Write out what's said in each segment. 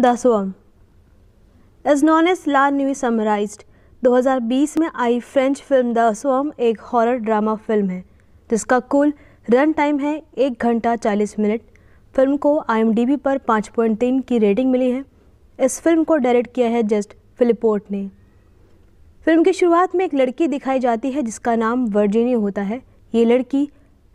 the एज नॉन एज ला न्यू समराइज 2020 में आई फ्रेंच फिल्म द स्वम एक हॉरर ड्रामा फिल्म है जिसका कुल रन टाइम है एक घंटा चालीस मिनट फिल्म को आई पर 5.3 की रेटिंग मिली है इस फिल्म को डायरेक्ट किया है जस्ट फिलिपोर्ट ने फिल्म की शुरुआत में एक लड़की दिखाई जाती है जिसका नाम वर्जीनी होता है ये लड़की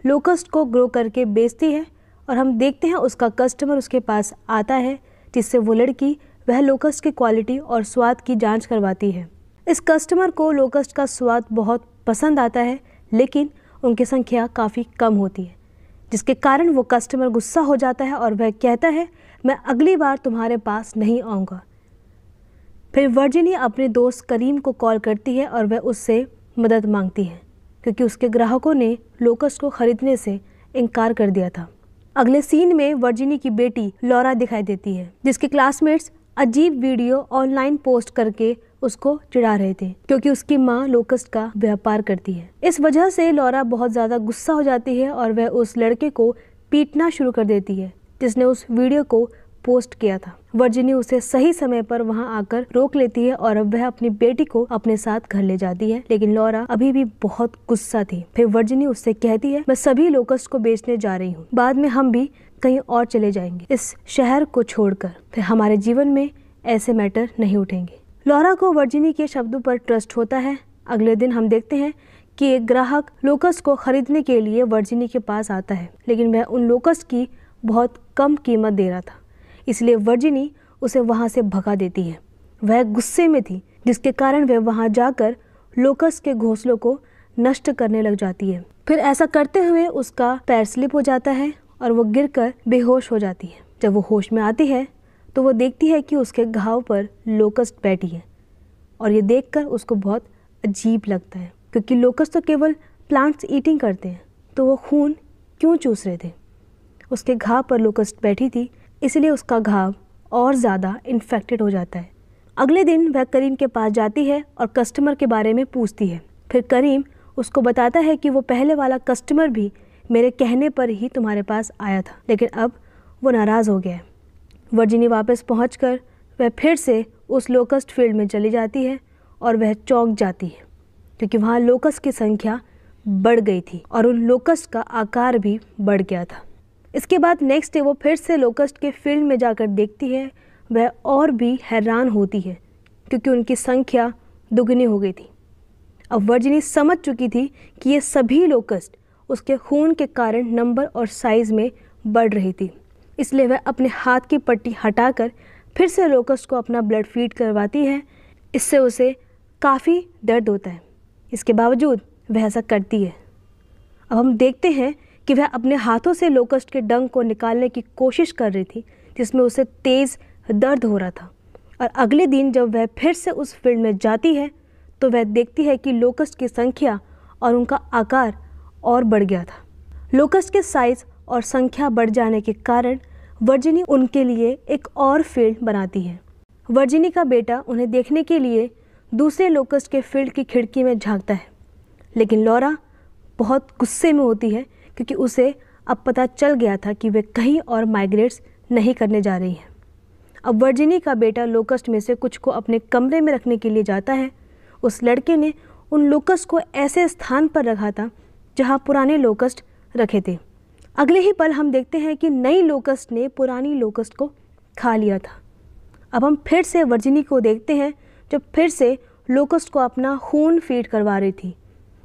लोकस्ट को ग्रो करके बेचती है और हम देखते हैं उसका कस्टमर उसके पास आता है जिससे वो लड़की वह लोकस्ट की क्वालिटी और स्वाद की जांच करवाती है इस कस्टमर को लोकस्ट का स्वाद बहुत पसंद आता है लेकिन उनकी संख्या काफ़ी कम होती है जिसके कारण वो कस्टमर गुस्सा हो जाता है और वह कहता है मैं अगली बार तुम्हारे पास नहीं आऊँगा फिर वर्जिनी अपने दोस्त करीम को कॉल करती है और वह उससे मदद मांगती है क्योंकि उसके ग्राहकों ने लोकस को ख़रीदने से इनकार कर दिया था अगले सीन में वर्जिनी की बेटी लॉरा दिखाई देती है जिसके क्लासमेट्स अजीब वीडियो ऑनलाइन पोस्ट करके उसको चिढ़ा रहे थे क्योंकि उसकी माँ लोकस्ट का व्यापार करती है इस वजह से लॉरा बहुत ज़्यादा गुस्सा हो जाती है और वह उस लड़के को पीटना शुरू कर देती है जिसने उस वीडियो को पोस्ट किया था वर्जिनी उसे सही समय पर वहां आकर रोक लेती है और अब वह अपनी बेटी को अपने साथ घर ले जाती है लेकिन लॉरा अभी भी बहुत गुस्सा थी फिर वर्जिनी उससे कहती है मैं सभी लोकस को बेचने जा रही हूँ बाद में हम भी कहीं और चले जाएंगे इस शहर को छोड़कर फिर हमारे जीवन में ऐसे मैटर नहीं उठेंगे लॉरा को वर्जिनी के शब्दों पर ट्रस्ट होता है अगले दिन हम देखते हैं कि एक ग्राहक लोकस को खरीदने के लिए वर्जिनी के पास आता है लेकिन वह उन लोकस की बहुत कम कीमत दे रहा था इसलिए वर्जिनी उसे वहाँ से भगा देती है वह गुस्से में थी जिसके कारण वह वहाँ जाकर लोकस के घोंसलों को नष्ट करने लग जाती है फिर ऐसा करते हुए उसका पैर स्लिप हो जाता है और वो गिरकर बेहोश हो जाती है जब वो होश में आती है तो वो देखती है कि उसके घाव पर लोकस्ट बैठी है और ये देख उसको बहुत अजीब लगता है क्योंकि लोकस तो केवल प्लांट्स ईटिंग करते हैं तो वो खून क्यों चूस रहे थे उसके घाव पर लोकस्ट बैठी थी इसलिए उसका घाव और ज़्यादा इन्फेक्टेड हो जाता है अगले दिन वह करीम के पास जाती है और कस्टमर के बारे में पूछती है फिर करीम उसको बताता है कि वो पहले वाला कस्टमर भी मेरे कहने पर ही तुम्हारे पास आया था लेकिन अब वो नाराज़ हो गया है वर्जिनी वापस पहुँच कर वह फिर से उस लोकस्ट फील्ड में चली जाती है और वह चौंक जाती है क्योंकि वहाँ लोकस की संख्या बढ़ गई थी और उन लोकस का आकार भी बढ़ गया था इसके बाद नेक्स्ट डे वो फिर से लोकस्ट के फील्ड में जाकर देखती है वह और भी हैरान होती है क्योंकि उनकी संख्या दुगनी हो गई थी अब वर्जिनी समझ चुकी थी कि ये सभी लोकस्ट उसके खून के कारण नंबर और साइज़ में बढ़ रही थी इसलिए वह अपने हाथ की पट्टी हटाकर फिर से लोकस्ट को अपना ब्लड फीड करवाती है इससे उसे काफ़ी दर्द होता है इसके बावजूद वह ऐसा करती है अब हम देखते हैं कि वह अपने हाथों से लोकस्ट के डंग को निकालने की कोशिश कर रही थी जिसमें उसे तेज़ दर्द हो रहा था और अगले दिन जब वह फिर से उस फील्ड में जाती है तो वह देखती है कि लोकस्ट की संख्या और उनका आकार और बढ़ गया था लोकस्ट के साइज़ और संख्या बढ़ जाने के कारण वर्जिनी उनके लिए एक और फील्ड बनाती है वर्जिनी का बेटा उन्हें देखने के लिए दूसरे लोकस्ट के फील्ड की खिड़की में झांकता है लेकिन लौरा बहुत गुस्से में होती है क्योंकि उसे अब पता चल गया था कि वे कहीं और माइग्रेट्स नहीं करने जा रही हैं अब वर्जिनी का बेटा लोकस्ट में से कुछ को अपने कमरे में रखने के लिए जाता है उस लड़के ने उन लोकस्ट को ऐसे स्थान पर रखा था जहाँ पुराने लोकस्ट रखे थे अगले ही पल हम देखते हैं कि नई लोकस्ट ने पुरानी लोकस्ट को खा लिया था अब हम फिर से वर्जिनी को देखते हैं जब फिर से लोकस्ट को अपना खून फीड करवा रही थी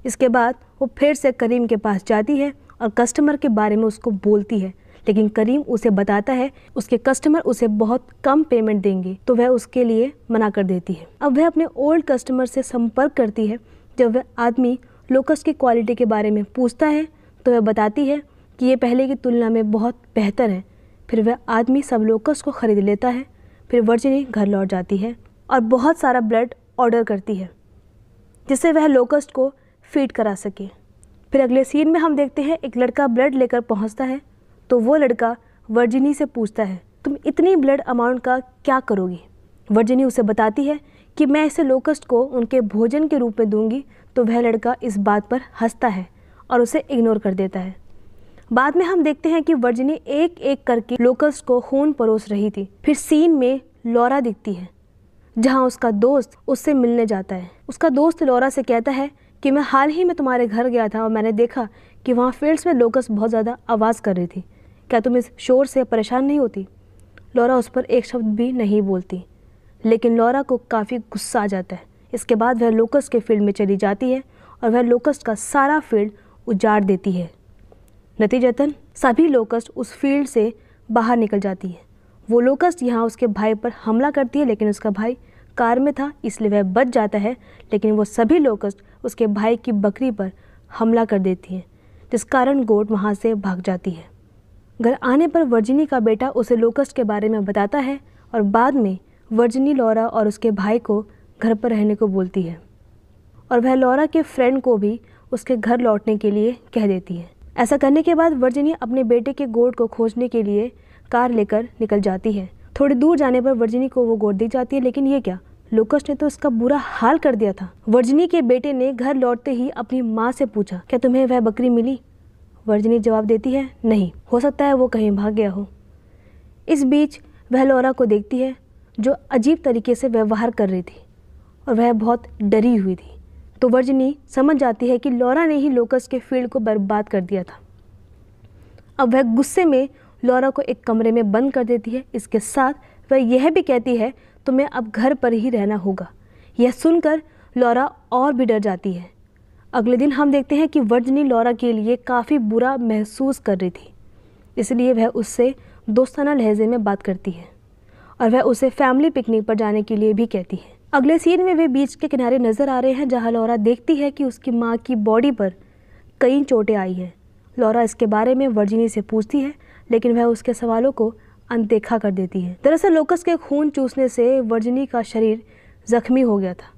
इसके बाद वो फिर से करीम के पास जाती है और कस्टमर के बारे में उसको बोलती है लेकिन करीम उसे बताता है उसके कस्टमर उसे बहुत कम पेमेंट देंगे तो वह उसके लिए मना कर देती है अब वह अपने ओल्ड कस्टमर से संपर्क करती है जब वह आदमी लोकस की क्वालिटी के बारे में पूछता है तो वह बताती है कि ये पहले की तुलना में बहुत बेहतर है फिर वह आदमी सब लोकस को ख़रीद लेता है फिर वर्जिनी घर लौट जाती है और बहुत सारा ब्लड ऑर्डर करती है जिससे वह लोकस्ट को फीड करा सके फिर अगले सीन में हम देखते हैं एक लड़का ब्लड लेकर पहुंचता है तो वो लड़का वर्जिनी से पूछता है तुम इतनी ब्लड अमाउंट का क्या करोगी वर्जिनी उसे बताती है कि मैं इसे लोकस्ट को उनके भोजन के रूप में दूंगी तो वह लड़का इस बात पर हंसता है और उसे इग्नोर कर देता है बाद में हम देखते हैं कि वर्जिनी एक एक करके लोकस्ट को खून परोस रही थी फिर सीन में लौरा दिखती है जहाँ उसका दोस्त उससे मिलने जाता है उसका दोस्त लौरा से कहता है कि मैं हाल ही में तुम्हारे घर गया था और मैंने देखा कि वहाँ फील्ड्स में लोकस बहुत ज़्यादा आवाज़ कर रही थी क्या तुम इस शोर से परेशान नहीं होती लौरा उस पर एक शब्द भी नहीं बोलती लेकिन लौरा को काफ़ी गुस्सा आ जाता है इसके बाद वह लोकस के फील्ड में चली जाती है और वह लोकस्ट का सारा फील्ड उजाड़ देती है नतीजतन सभी लोकस्ट उस फील्ड से बाहर निकल जाती है वो लोकस्ट यहाँ उसके भाई पर हमला करती है लेकिन उसका भाई कार में था इसलिए वह बच जाता है लेकिन वो सभी लोकस्ट उसके भाई की बकरी पर हमला कर देती हैं जिस कारण गोट वहाँ से भाग जाती है घर आने पर वर्जिनी का बेटा उसे लोकस्ट के बारे में बताता है और बाद में वर्जिनी लौरा और उसके भाई को घर पर रहने को बोलती है और वह लौरा के फ्रेंड को भी उसके घर लौटने के लिए कह देती है ऐसा करने के बाद वर्जिनी अपने बेटे के गोट को खोजने के लिए कार लेकर निकल जाती है थोड़ी दूर जाने पर वर्जिनी को वो गोद दी जाती है लेकिन ये क्या लोकस ने तो इसका बुरा हाल कर दिया था वर्जिनी के बेटे ने घर लौटते ही अपनी माँ से पूछा क्या तुम्हें वह बकरी मिली वर्जिनी जवाब देती है नहीं हो सकता है वो कहीं भाग गया हो इस बीच वह लौरा को देखती है जो अजीब तरीके से व्यवहार कर रही थी और वह बहुत डरी हुई थी तो वर्जनी समझ जाती है कि लौरा ने ही लोकस के फील्ड को बर्बाद कर दिया था अब वह गुस्से में लौरा को एक कमरे में बंद कर देती है इसके साथ वह यह भी कहती है तुम्हें अब घर पर ही रहना होगा यह सुनकर लौरा और भी डर जाती है अगले दिन हम देखते हैं कि वर्जनी लौरा के लिए काफ़ी बुरा महसूस कर रही थी इसलिए वह उससे दोस्ताना लहजे में बात करती है और वह उसे फैमिली पिकनिक पर जाने के लिए भी कहती है अगले सीन में वे बीच के किनारे नज़र आ रहे हैं जहाँ लौरा देखती है कि उसकी माँ की बॉडी पर कई चोटें आई हैं लौरा इसके बारे में वर्जिनी से पूछती है लेकिन वह उसके सवालों को अनदेखा कर देती है दरअसल लोकस के खून चूसने से वर्जनी का शरीर जख्मी हो गया था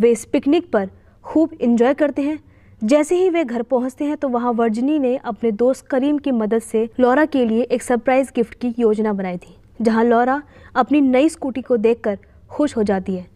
वे इस पिकनिक पर खूब इंजॉय करते हैं जैसे ही वे घर पहुंचते हैं तो वहां वर्जनी ने अपने दोस्त करीम की मदद से लौरा के लिए एक सरप्राइज गिफ्ट की योजना बनाई थी जहां लौरा अपनी नई स्कूटी को देखकर खुश हो जाती है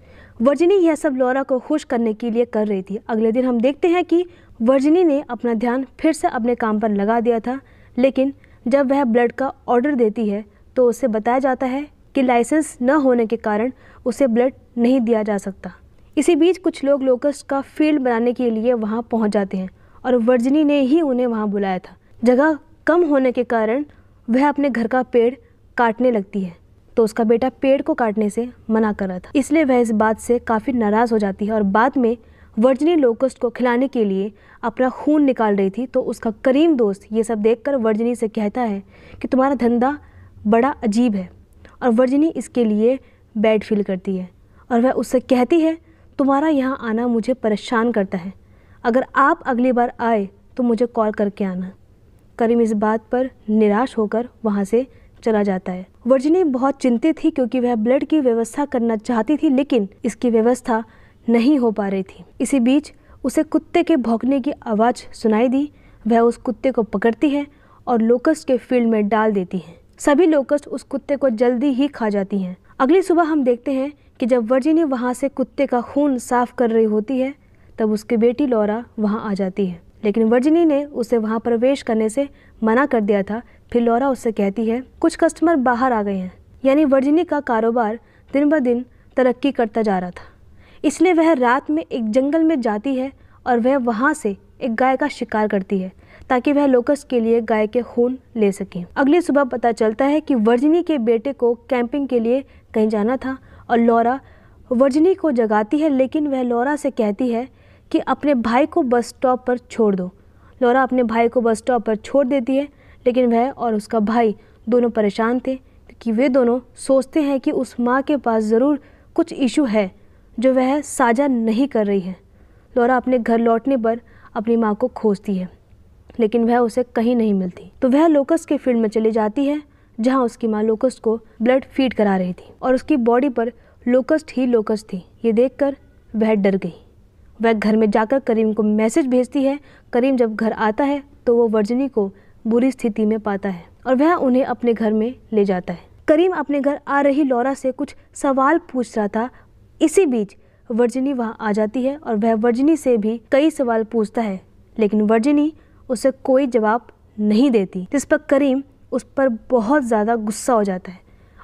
वर्जनी यह सब लौरा को खुश करने के लिए कर रही थी अगले दिन हम देखते हैं कि वर्जनी ने अपना ध्यान फिर से अपने काम पर लगा दिया था लेकिन जब वह ब्लड का ऑर्डर देती है तो उसे बताया जाता है कि लाइसेंस न होने के कारण उसे ब्लड नहीं दिया जा सकता इसी बीच कुछ लोग लोकस्ट का फील्ड बनाने के लिए वहाँ पहुँच जाते हैं और वर्जनी ने ही उन्हें वहाँ बुलाया था जगह कम होने के कारण वह अपने घर का पेड़ काटने लगती है तो उसका बेटा पेड़ को काटने से मना कर रहा था इसलिए वह इस बात से काफ़ी नाराज़ हो जाती है और बाद में वर्जनी लोकस्ट को खिलाने के लिए अपना खून निकाल रही थी तो उसका करीम दोस्त ये सब देख वर्जनी से कहता है कि तुम्हारा धंधा बड़ा अजीब है और वर्जनी इसके लिए बैड फील करती है और वह उससे कहती है तुम्हारा यहाँ आना मुझे परेशान करता है अगर आप अगली बार आए तो मुझे कॉल करके आना करीम इस बात पर निराश होकर वहाँ से चला जाता है वर्जिनी बहुत चिंतित थी क्योंकि वह ब्लड की व्यवस्था करना चाहती थी लेकिन इसकी व्यवस्था नहीं हो पा रही थी इसी बीच उसे कुत्ते के भौंकने की आवाज़ सुनाई दी वह उस कुत्ते को पकड़ती है और लोकस्ट के फील्ड में डाल देती है सभी लोकस्ट उस कुत्ते को जल्दी ही खा जाती हैं अगली सुबह हम देखते हैं कि जब वर्जिनी वहाँ से कुत्ते का खून साफ कर रही होती है तब उसकी बेटी लौरा वहाँ आ जाती है लेकिन वर्जिनी ने उसे वहाँ प्रवेश करने से मना कर दिया था फिर लौरा उससे कहती है कुछ कस्टमर बाहर आ गए हैं यानी वर्जिनी का कारोबार दिन ब दिन तरक्की करता जा रहा था इसलिए वह रात में एक जंगल में जाती है और वह वहाँ से एक गाय का शिकार करती है ताकि वह लोकस के लिए गाय के खून ले सकें अगली सुबह पता चलता है कि वर्जिनी के बेटे को कैंपिंग के लिए कहीं जाना था और लौरा वर्जिनी को जगाती है लेकिन वह लौरा से कहती है कि अपने भाई को बस स्टॉप पर छोड़ दो लौरा अपने भाई को बस स्टॉप पर छोड़ देती है लेकिन वह और उसका भाई दोनों परेशान थे कि वे दोनों सोचते हैं कि उस माँ के पास ज़रूर कुछ इशू है जो वह साझा नहीं कर रही है लौरा अपने घर लौटने पर अपनी माँ को खोजती है लेकिन वह उसे कहीं नहीं मिलती तो वह लोकस के फील्ड में चली जाती है जहाँ उसकी माँ लोकस को ब्लड फीड करा रही थी और उसकी बॉडी पर लोकस्ट ही लोकस थी ये देख वह डर गई वह घर में जाकर करीम को मैसेज भेजती है करीम जब घर आता है तो वो वर्जनी को बुरी स्थिति में पाता है और वह उन्हें अपने घर में ले जाता है करीम अपने घर आ रही लौरा से कुछ सवाल पूछ रहा था इसी बीच वर्जिनी वहाँ आ जाती है और वह वर्जिनी से भी कई सवाल पूछता है लेकिन वर्जिनी उसे कोई जवाब नहीं देती जिस पर करीम उस पर बहुत ज़्यादा गुस्सा हो जाता है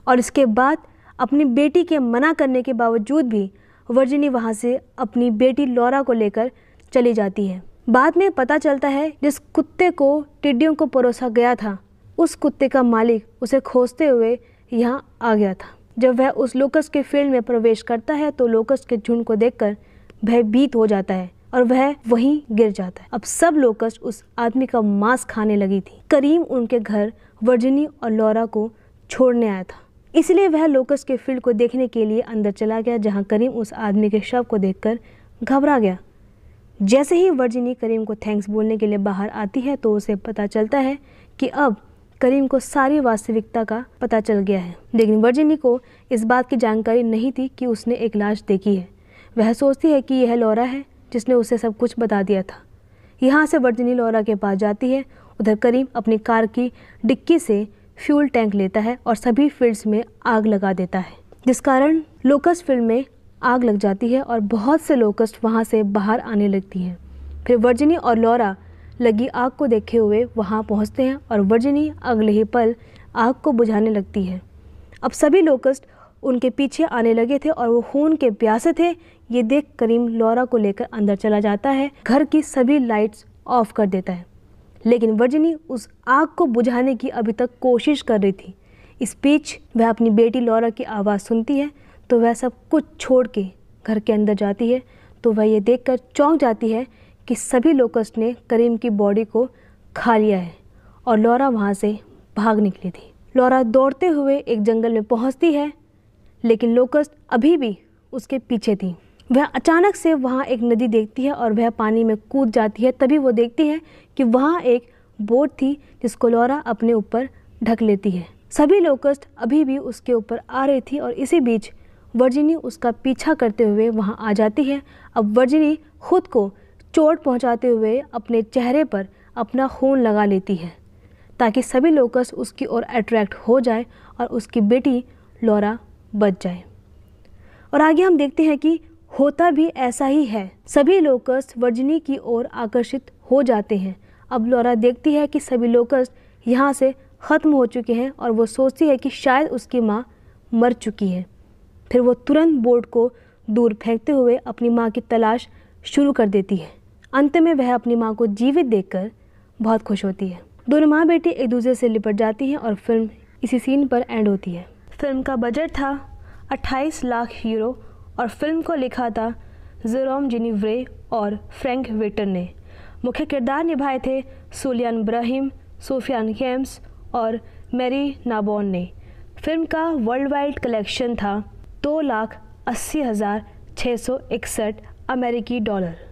और इसके बाद अपनी बेटी के मना करने के बावजूद भी वर्जिनी वहाँ से अपनी बेटी लौरा को लेकर चली जाती है बाद में पता चलता है जिस कुत्ते को टिड्डियों को परोसा गया था उस कुत्ते का मालिक उसे खोजते हुए यहाँ आ गया था जब वह उस लोकस के फील्ड में प्रवेश करता है तो लोकस के झुंड को देखकर भयभीत हो जाता है और वह वहीं गिर जाता है अब सब लोकस उस आदमी का मांस खाने लगी थी करीम उनके घर वर्जनी और लौरा को छोड़ने आया था इसलिए वह लोकस के फील्ड को देखने के लिए अंदर चला गया जहां करीम उस आदमी के शव को देखकर घबरा गया जैसे ही वर्जिनी करीम को थैंक्स बोलने के लिए बाहर आती है तो उसे पता चलता है कि अब करीम को सारी वास्तविकता का पता चल गया है लेकिन वर्जिनी को इस बात की जानकारी नहीं थी कि उसने एक लाश देखी है वह सोचती है कि यह लौरा है जिसने उसे सब कुछ बता दिया था यहाँ से वर्जिनी लौरा के पास जाती है उधर करीम अपनी कार की डिक्की से फ्यूल टैंक लेता है और सभी फील्ड्स में आग लगा देता है जिस कारण लोकस्ट फील्ड में आग लग जाती है और बहुत से लोकस्ट वहाँ से बाहर आने लगती हैं फिर वर्जिनी और लौरा लगी आग को देखे हुए वहाँ पहुँचते हैं और वर्जिनी अगले ही पल आग को बुझाने लगती है अब सभी लोकस्ट उनके पीछे आने लगे थे और वो खून के प्यासे थे ये देख करीम लौरा को लेकर अंदर चला जाता है घर की सभी लाइट्स ऑफ कर देता है लेकिन वर्जिनी उस आग को बुझाने की अभी तक कोशिश कर रही थी इस बीच वह अपनी बेटी लौरा की आवाज़ सुनती है तो वह सब कुछ छोड़ के घर के अंदर जाती है तो वह ये देखकर चौंक जाती है कि सभी लोकस्ट ने करीम की बॉडी को खा लिया है और लौरा वहाँ से भाग निकली थी लौरा दौड़ते हुए एक जंगल में पहुँचती है लेकिन लोकस्ट अभी भी उसके पीछे थी वह अचानक से वहाँ एक नदी देखती है और वह पानी में कूद जाती है तभी वो देखती है कि वहाँ एक बोट थी जिसको लौरा अपने ऊपर ढक लेती है सभी लोकस्ट अभी भी उसके ऊपर आ रही थी और इसी बीच वर्जिनी उसका पीछा करते हुए वहाँ आ जाती है अब वर्जिनी खुद को चोट पहुंचाते हुए अपने चेहरे पर अपना खून लगा लेती है ताकि सभी लोकस उसकी ओर अट्रैक्ट हो जाए और उसकी बेटी लौरा बच जाए और आगे हम देखते हैं कि होता भी ऐसा ही है सभी लोकस वर्जनी की ओर आकर्षित हो जाते हैं अब लौरा देखती है कि सभी लोकस यहाँ से ख़त्म हो चुके हैं और वो सोचती है कि शायद उसकी माँ मर चुकी है फिर वो तुरंत बोर्ड को दूर फेंकते हुए अपनी माँ की तलाश शुरू कर देती है अंत में वह अपनी माँ को जीवित देखकर बहुत खुश होती है दोनों माँ बेटी एक दूसरे से लिपट जाती हैं और फिल्म इसी सीन पर एंड होती है फिल्म का बजट था 28 लाख यूरो और फिल्म को लिखा था जेरोम जिनीव्रे और फ्रैंक वेटर ने मुख्य किरदार निभाए थे सोलियान ब्राहिम सोफियान केम्स और मैरी नाबोन ने फिल्म का वर्ल्ड वाइड कलेक्शन था दो लाख अस्सी हज़ार छः सौ इकसठ अमेरिकी डॉलर